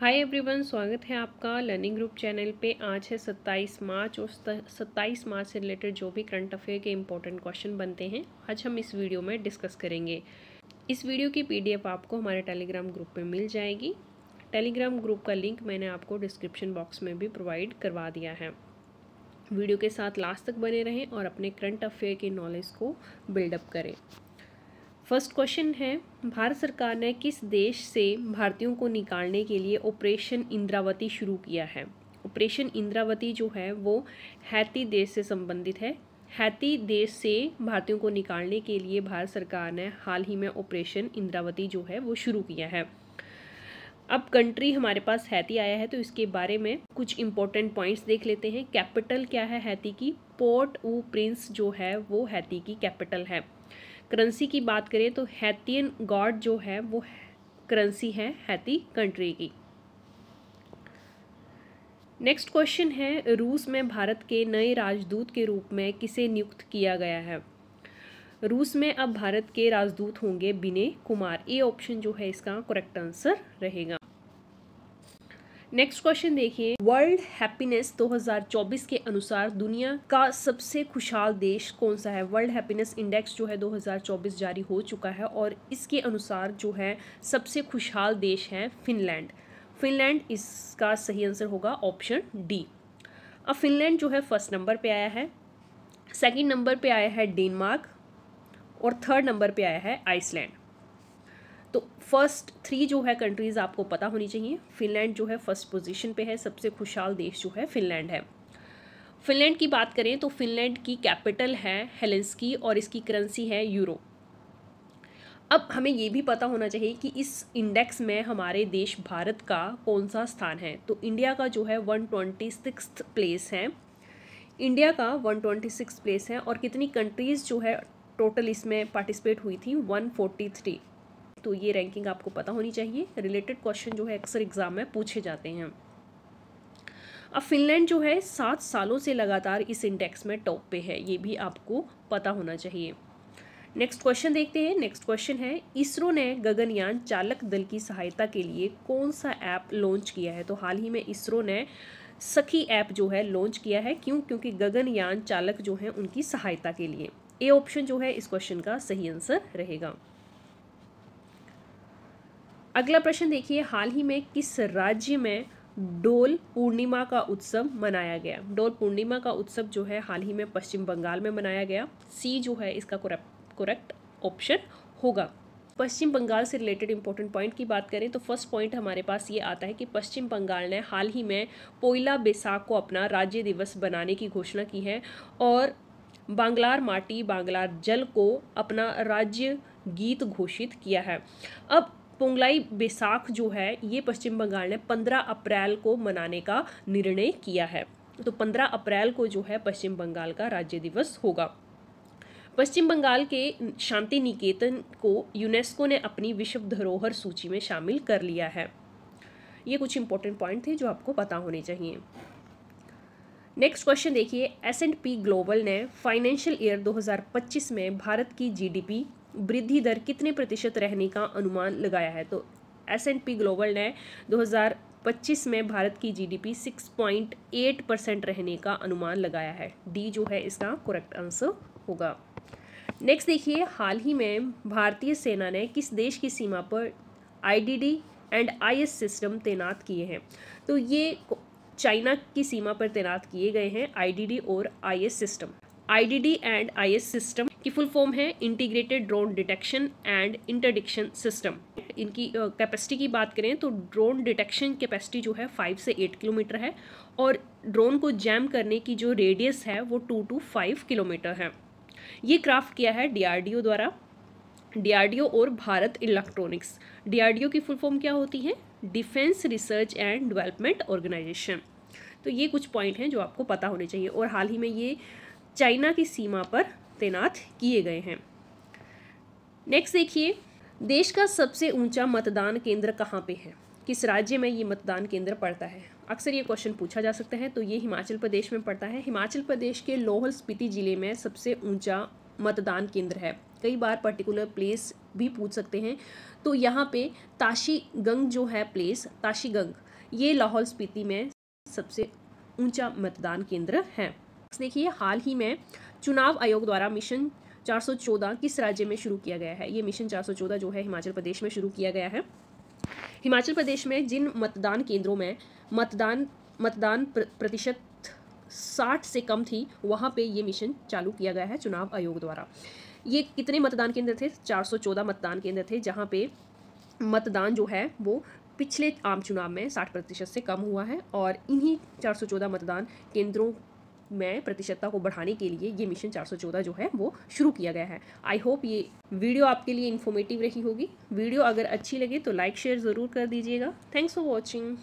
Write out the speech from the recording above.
hi everyone स्वागत है आपका लर्निंग ग्रुप चैनल पे आज है 27 मार्च और 27 मार्च से रिलेटेड जो भी करंट अफेयर के इम्पोर्टेंट क्वेश्चन बनते हैं आज हम इस वीडियो में डिस्कस करेंगे इस वीडियो की पीडीएफ आपको हमारे टेलीग्राम ग्रुप में मिल जाएगी टेलीग्राम ग्रुप का लिंक मैंने आपको डिस्क्रिप्शन बॉक्स में भी प्रोवाइड करवा दिया है वीडियो के साथ लास्ट तक बने रहें और अपने करंट अफेयर के नॉलेज को बिल्डअप करें फर्स्ट क्वेश्चन है भारत सरकार ने किस देश से भारतीयों को निकालने के लिए ऑपरेशन इंद्रावती शुरू किया है ऑपरेशन इंद्रावती जो है वो हैती देश से संबंधित है हैती देश से भारतीयों को निकालने के लिए भारत सरकार ने हाल ही में ऑपरेशन इंद्रावती जो है वो शुरू किया है अब कंट्री हमारे पास हैती आया है तो इसके बारे में कुछ इंपॉर्टेंट पॉइंट्स देख लेते हैं कैपिटल क्या है हैती की पोर्ट ऊ प्रिंस जो है वो हैती की कैपिटल है करेंसी की बात करें तो हैतियन गॉड जो है वो करेंसी है हैती कंट्री की नेक्स्ट क्वेश्चन है रूस में भारत के नए राजदूत के रूप में किसे नियुक्त किया गया है रूस में अब भारत के राजदूत होंगे बिने कुमार ए ऑप्शन जो है इसका करेक्ट आंसर रहेगा नेक्स्ट क्वेश्चन देखिए वर्ल्ड हैप्पीनेस 2024 के अनुसार दुनिया का सबसे खुशहाल देश कौन सा है वर्ल्ड हैप्पीनेस इंडेक्स जो है 2024 जारी हो चुका है और इसके अनुसार जो है सबसे खुशहाल देश है फिनलैंड फिनलैंड इसका सही आंसर होगा ऑप्शन डी अब फिनलैंड जो है फर्स्ट नंबर पे आया है सेकेंड नंबर पर आया है डेनमार्क और थर्ड नंबर पर आया है आइसलैंड तो फर्स्ट थ्री जो है कंट्रीज़ आपको पता होनी चाहिए फिनलैंड जो है फर्स्ट पोजिशन पे है सबसे खुशहाल देश जो है फिनलैंड है फिनलैंड की बात करें तो फिनलैंड की कैपिटल है हेलेंसकी और इसकी करेंसी है यूरो अब हमें ये भी पता होना चाहिए कि इस इंडेक्स में हमारे देश भारत का कौन सा स्थान है तो इंडिया का जो है वन ट्वेंटी सिक्स प्लेस है इंडिया का वन ट्वेंटी सिक्स प्लेस है और कितनी कंट्रीज़ जो है टोटल इसमें पार्टिसिपेट हुई थी वन फोर्टी थ्री तो ये रैंकिंग आपको पता होनी चाहिए रिलेटेड क्वेश्चन जो है अक्सर एग्जाम में पूछे जाते हैं अब फिनलैंड जो है सात सालों से लगातार इस इंडेक्स में टॉप पे है ये भी आपको पता होना चाहिए नेक्स्ट क्वेश्चन देखते हैं नेक्स्ट क्वेश्चन है इसरो ने गगनयान चालक दल की सहायता के लिए कौन सा ऐप लॉन्च किया है तो हाल ही में इसरो ने सखी ऐप जो है लॉन्च किया है क्यों क्योंकि गगनयान चालक जो है उनकी सहायता के लिए ए ऑप्शन जो है इस क्वेश्चन का सही आंसर रहेगा अगला प्रश्न देखिए हाल ही में किस राज्य में डोल पूर्णिमा का उत्सव मनाया गया डोल पूर्णिमा का उत्सव जो है हाल ही में पश्चिम बंगाल में मनाया गया सी जो है इसका करेक्ट ऑप्शन होगा पश्चिम बंगाल से रिलेटेड इंपॉर्टेंट पॉइंट की बात करें तो फर्स्ट पॉइंट हमारे पास ये आता है कि पश्चिम बंगाल ने हाल ही में पोइला बैसाख को अपना राज्य दिवस बनाने की घोषणा की है और बांग्लार माटी बांग्लार जल को अपना राज्य गीत घोषित किया है अब पोंगलाई बैसाख जो है ये पश्चिम बंगाल ने पंद्रह अप्रैल को मनाने का निर्णय किया है तो पंद्रह अप्रैल को जो है पश्चिम बंगाल का राज्य दिवस होगा पश्चिम बंगाल के शांति निकेतन को यूनेस्को ने अपनी विश्व धरोहर सूची में शामिल कर लिया है ये कुछ इंपॉर्टेंट पॉइंट थे जो आपको पता होने चाहिए नेक्स्ट क्वेश्चन देखिए एस एंड पी ग्लोबल ने फाइनेंशियल ईयर 2025 में भारत की जीडीपी वृद्धि दर कितने प्रतिशत रहने का अनुमान लगाया है तो एस एंड पी ग्लोबल ने 2025 में भारत की जीडीपी 6.8 परसेंट रहने का अनुमान लगाया है डी जो है इसका करेक्ट आंसर होगा नेक्स्ट देखिए हाल ही में भारतीय सेना ने किस देश की सीमा पर आईडीडी एंड आईएस सिस्टम तैनात किए हैं तो ये चाइना की सीमा पर तैनात किए गए हैं आईडीडी और IS system IDD and IS system की फुल फॉर्म है integrated drone detection and interdiction system इनकी कैपेसिटी uh, की बात करें तो ड्रोन डिटेक्शन कैपेसिटी जो है फाइव से एट किलोमीटर है और ड्रोन को जैम करने की जो रेडियस है वो टू टू फाइव किलोमीटर है ये क्राफ्ट किया है डी द्वारा डी और भारत इलेक्ट्रॉनिक्स डी की फुल फॉर्म क्या होती है defence research and development organisation तो ये कुछ पॉइंट हैं जो आपको पता होने चाहिए और हाल ही में ये चाइना की सीमा पर तैनात किए गए हैं नेक्स्ट देखिए देश का सबसे ऊंचा मतदान केंद्र कहाँ पे है किस राज्य में ये मतदान केंद्र पड़ता है अक्सर ये क्वेश्चन पूछा जा सकता है तो ये हिमाचल प्रदेश में पड़ता है हिमाचल प्रदेश के लोहल स्पीति ज़िले में सबसे ऊंचा मतदान केंद्र है कई बार पर्टिकुलर प्लेस भी पूछ सकते हैं तो यहाँ पे ताशी गंग जो है प्लेस ताशी गंग ये लाहौल स्पीति में सबसे ऊंचा मतदान केंद्र है देखिए हाल ही में चुनाव आयोग द्वारा मिशन 414 किस राज्य में शुरू किया गया है ये मिशन 414 जो है हिमाचल प्रदेश में शुरू किया गया है हिमाचल प्रदेश में जिन मतदान केंद्रों में मतदान मतदान प्रतिशत साठ से कम थी वहाँ पे ये मिशन चालू किया गया है चुनाव आयोग द्वारा ये कितने मतदान केंद्र थे 414 मतदान केंद्र थे जहाँ पे मतदान जो है वो पिछले आम चुनाव में 60 प्रतिशत से कम हुआ है और इन्हीं 414 मतदान केंद्रों में प्रतिशतता को बढ़ाने के लिए ये मिशन 414 जो है वो शुरू किया गया है आई होप ये वीडियो आपके लिए इन्फॉर्मेटिव रही होगी वीडियो अगर अच्छी लगे तो लाइक शेयर ज़रूर कर दीजिएगा थैंक्स फॉर वॉचिंग